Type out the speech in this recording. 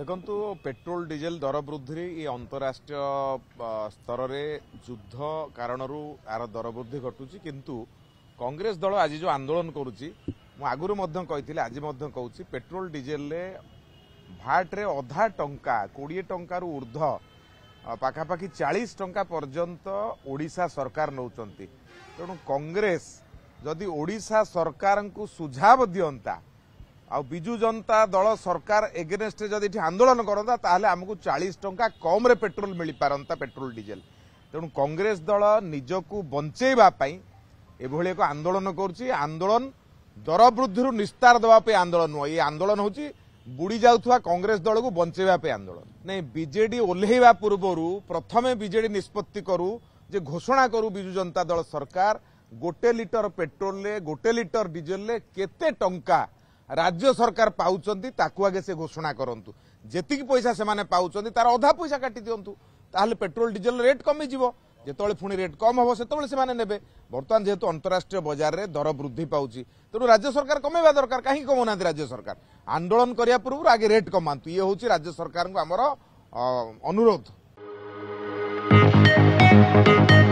ଦେଖନ୍ତୁ petrol diesel ଦର ବୃଦ୍ଧିରେ ଏ ଅନ୍ତରାଷ୍ଟ୍ରୀୟ ସ୍ତରରେ ଯୁଦ୍ଧ କାରଣରୁ ଏହାର ଦର ବୃଦ୍ଧି ଘଟୁଛି କିନ୍ତୁ କଂଗ୍ରେସ ଦଳ ଆଜି ଯେଉଁ ଆନ୍ଦୋଳନ କରୁଛି ମୁଁ ଆଗରୁ ମଧ୍ୟ କହିଥିଲି ଆଜି ମଧ୍ୟ କହୁଛି ପେଟ୍ରୋଲ ଡିଜେଲରେ ଭାଟରେ ଅଧା ଟଙ୍କା କୋଡ଼ିଏ ଟଙ୍କାରୁ ଉର୍ଦ୍ଧ୍ୱ ପାଖାପାଖି ଚାଳିଶ ଟଙ୍କା ପର୍ଯ୍ୟନ୍ତ ଓଡ଼ିଶା ସରକାର ନେଉଛନ୍ତି ତେଣୁ କଂଗ୍ରେସ ଯଦି ଓଡ଼ିଶା ସରକାରଙ୍କୁ ସୁଝାବ ଦିଅନ୍ତା ଆଉ ବିଜୁ ଜନତା ଦଳ ସରକାର ଏଗେନେଷ୍ଟରେ ଯଦି ଏଠି ଆନ୍ଦୋଳନ କରନ୍ତା ତାହେଲେ ଆମକୁ ଚାଳିଶ ଟଙ୍କା କମ୍ରେ ପେଟ୍ରୋଲ ମିଳିପାରନ୍ତା ପେଟ୍ରୋଲ ଡିଜେଲ ତେଣୁ କଂଗ୍ରେସ ଦଳ ନିଜକୁ ବଞ୍ଚେଇବା ପାଇଁ ଏଭଳି ଏକ ଆନ୍ଦୋଳନ କରୁଛି ଆନ୍ଦୋଳନ ଦର ବୃଦ୍ଧିରୁ ନିସ୍ତାର ଦେବା ପାଇଁ ଆନ୍ଦୋଳନ ନୁହଁ ଏ ଆନ୍ଦୋଳନ ହେଉଛି ବୁଡ଼ି ଯାଉଥିବା କଂଗ୍ରେସ ଦଳକୁ ବଞ୍ଚେଇବା ପାଇଁ ଆନ୍ଦୋଳନ ନାଇଁ ବିଜେଡି ଓହ୍ଲେଇବା ପୂର୍ବରୁ ପ୍ରଥମେ ବିଜେଡି ନିଷ୍ପତ୍ତି କରୁ ଯେ ଘୋଷଣା କରୁ ବିଜୁ ଜନତା ଦଳ ସରକାର ଗୋଟେ ଲିଟର ପେଟ୍ରୋଲରେ ଗୋଟେ ଲିଟର ଡିଜେଲରେ କେତେ ଟଙ୍କା ରାଜ୍ୟ ସରକାର ପାଉଛନ୍ତି ତାକୁ ଆଗେ ସେ ଘୋଷଣା କରନ୍ତୁ ଯେତିକି ପଇସା ସେମାନେ ପାଉଛନ୍ତି ତାର ଅଧା ପଇସା କାଟି ଦିଅନ୍ତୁ ତାହେଲେ ପେଟ୍ରୋଲ ଡିଜେଲ ରେଟ୍ କମିଯିବ ଯେତେବେଳେ ପୁଣି ରେଟ୍ କମ୍ ହେବ ସେତେବେଳେ ସେମାନେ ନେବେ ବର୍ତ୍ତମାନ ଯେହେତୁ ଅନ୍ତରାଷ୍ଟ୍ରୀୟ ବଜାରରେ ଦର ବୃଦ୍ଧି ପାଉଛି ତେଣୁ ରାଜ୍ୟ ସରକାର କମେଇବା ଦରକାର କାହିଁକି କମାଉନାହାନ୍ତି ରାଜ୍ୟ ସରକାର ଆନ୍ଦୋଳନ କରିବା ପୂର୍ବରୁ ଆଗେ ରେଟ୍ କମାନ୍ତୁ ଇଏ ହେଉଛି ରାଜ୍ୟ ସରକାରଙ୍କୁ ଆମର ଅନୁରୋଧ Thank you.